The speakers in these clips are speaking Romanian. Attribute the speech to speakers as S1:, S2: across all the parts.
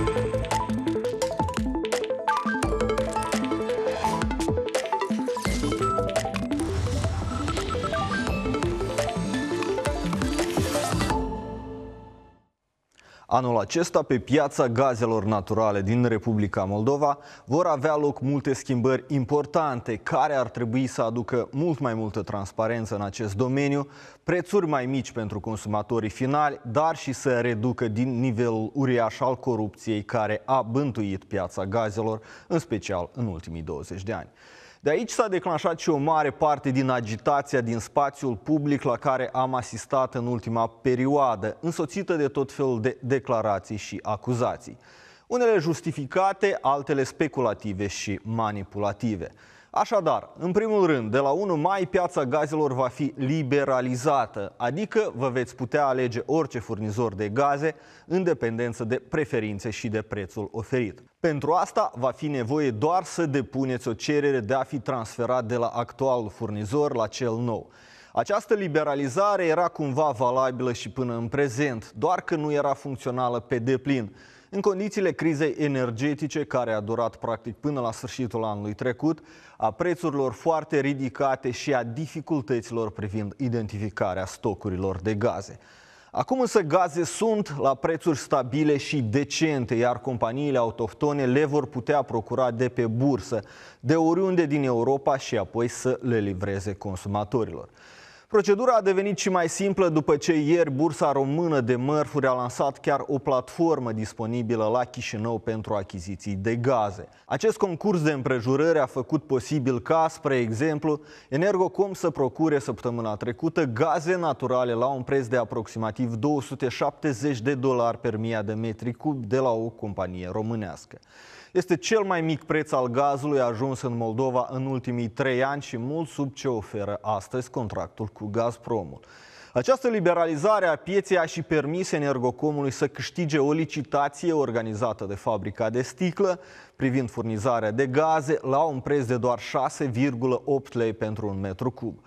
S1: Thank you. Anul acesta, pe piața gazelor naturale din Republica Moldova, vor avea loc multe schimbări importante care ar trebui să aducă mult mai multă transparență în acest domeniu, prețuri mai mici pentru consumatorii finali, dar și să reducă din nivelul uriaș al corupției care a bântuit piața gazelor, în special în ultimii 20 de ani. De aici s-a declanșat și o mare parte din agitația din spațiul public la care am asistat în ultima perioadă, însoțită de tot felul de declarații și acuzații unele justificate, altele speculative și manipulative. Așadar, în primul rând, de la 1 mai piața gazelor va fi liberalizată, adică vă veți putea alege orice furnizor de gaze în dependență de preferințe și de prețul oferit. Pentru asta va fi nevoie doar să depuneți o cerere de a fi transferat de la actualul furnizor la cel nou. Această liberalizare era cumva valabilă și până în prezent, doar că nu era funcțională pe deplin. În condițiile crizei energetice, care a durat practic până la sfârșitul anului trecut, a prețurilor foarte ridicate și a dificultăților privind identificarea stocurilor de gaze. Acum însă gaze sunt la prețuri stabile și decente, iar companiile autohtone le vor putea procura de pe bursă, de oriunde din Europa și apoi să le livreze consumatorilor. Procedura a devenit și mai simplă după ce ieri Bursa Română de Mărfuri a lansat chiar o platformă disponibilă la Chișinău pentru achiziții de gaze. Acest concurs de împrejurări a făcut posibil ca, spre exemplu, Energocom să procure săptămâna trecută gaze naturale la un preț de aproximativ 270 de dolari per mii de metri cub de la o companie românească. Este cel mai mic preț al gazului ajuns în Moldova în ultimii trei ani și mult sub ce oferă astăzi contractul cu Gazpromul. Această liberalizare a pieței a și permis Energocomului să câștige o licitație organizată de fabrica de sticlă privind furnizarea de gaze la un preț de doar 6,8 lei pentru un metru cub.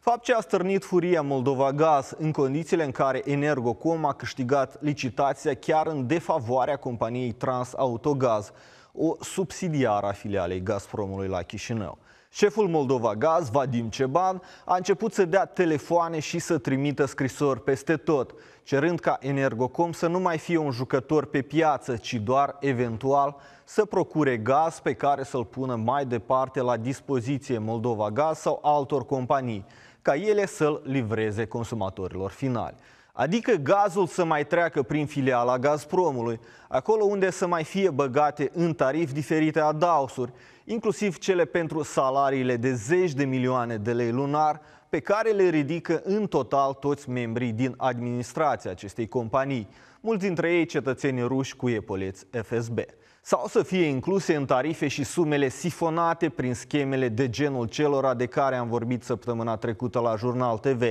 S1: Fapt ce a stârnit furia Moldova Gaz în condițiile în care Energocom a câștigat licitația chiar în defavoarea companiei Trans Autogaz, o subsidiară a filialei Gazpromului la Chișinău. Șeful Moldova Gaz, Vadim Ceban, a început să dea telefoane și să trimită scrisori peste tot, cerând ca Energocom să nu mai fie un jucător pe piață, ci doar, eventual, să procure gaz pe care să-l pună mai departe la dispoziție Moldova Gaz sau altor companii, ca ele să-l livreze consumatorilor finali. Adică gazul să mai treacă prin filiala Gazpromului, acolo unde să mai fie băgate în tarif diferite adausuri, inclusiv cele pentru salariile de zeci de milioane de lei lunar, pe care le ridică în total toți membrii din administrația acestei companii, mulți dintre ei cetățeni ruși cu epoleți FSB. Sau să fie incluse în tarife și sumele sifonate prin schemele de genul celora de care am vorbit săptămâna trecută la Jurnal TV,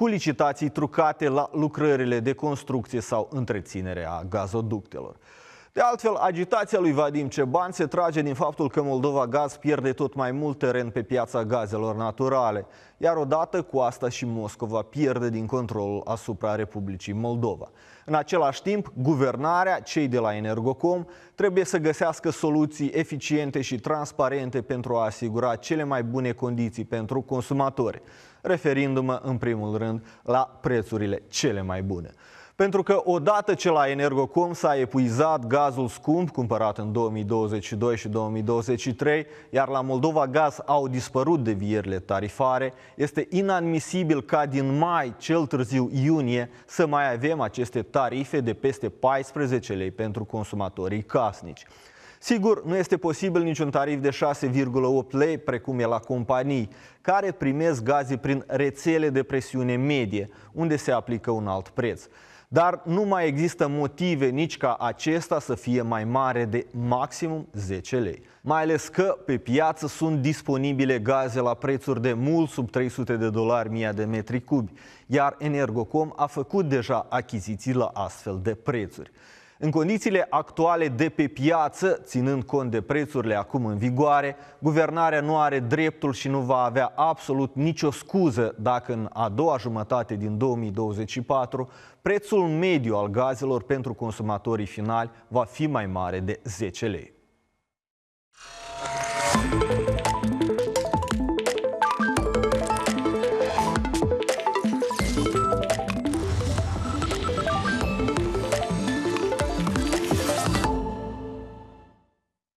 S1: cu licitații trucate la lucrările de construcție sau întreținere a gazoductelor. De altfel, agitația lui Vadim Ceban se trage din faptul că Moldova Gaz pierde tot mai mult teren pe piața gazelor naturale, iar odată cu asta și Moscova pierde din control asupra Republicii Moldova. În același timp, guvernarea, cei de la Energocom, trebuie să găsească soluții eficiente și transparente pentru a asigura cele mai bune condiții pentru consumatori referindu-mă în primul rând la prețurile cele mai bune. Pentru că odată ce la Energocom s-a epuizat gazul scump cumpărat în 2022 și 2023, iar la Moldova Gaz au dispărut devierile tarifare, este inadmisibil ca din mai, cel târziu iunie, să mai avem aceste tarife de peste 14 lei pentru consumatorii casnici. Sigur, nu este posibil niciun tarif de 6,8 lei, precum e la companii, care primesc gaze prin rețele de presiune medie, unde se aplică un alt preț. Dar nu mai există motive nici ca acesta să fie mai mare de maximum 10 lei. Mai ales că pe piață sunt disponibile gaze la prețuri de mult sub 300 de dolari mia de metri cubi, iar Energocom a făcut deja achiziții la astfel de prețuri. În condițiile actuale de pe piață, ținând cont de prețurile acum în vigoare, guvernarea nu are dreptul și nu va avea absolut nicio scuză dacă în a doua jumătate din 2024 prețul mediu al gazelor pentru consumatorii finali va fi mai mare de 10 lei.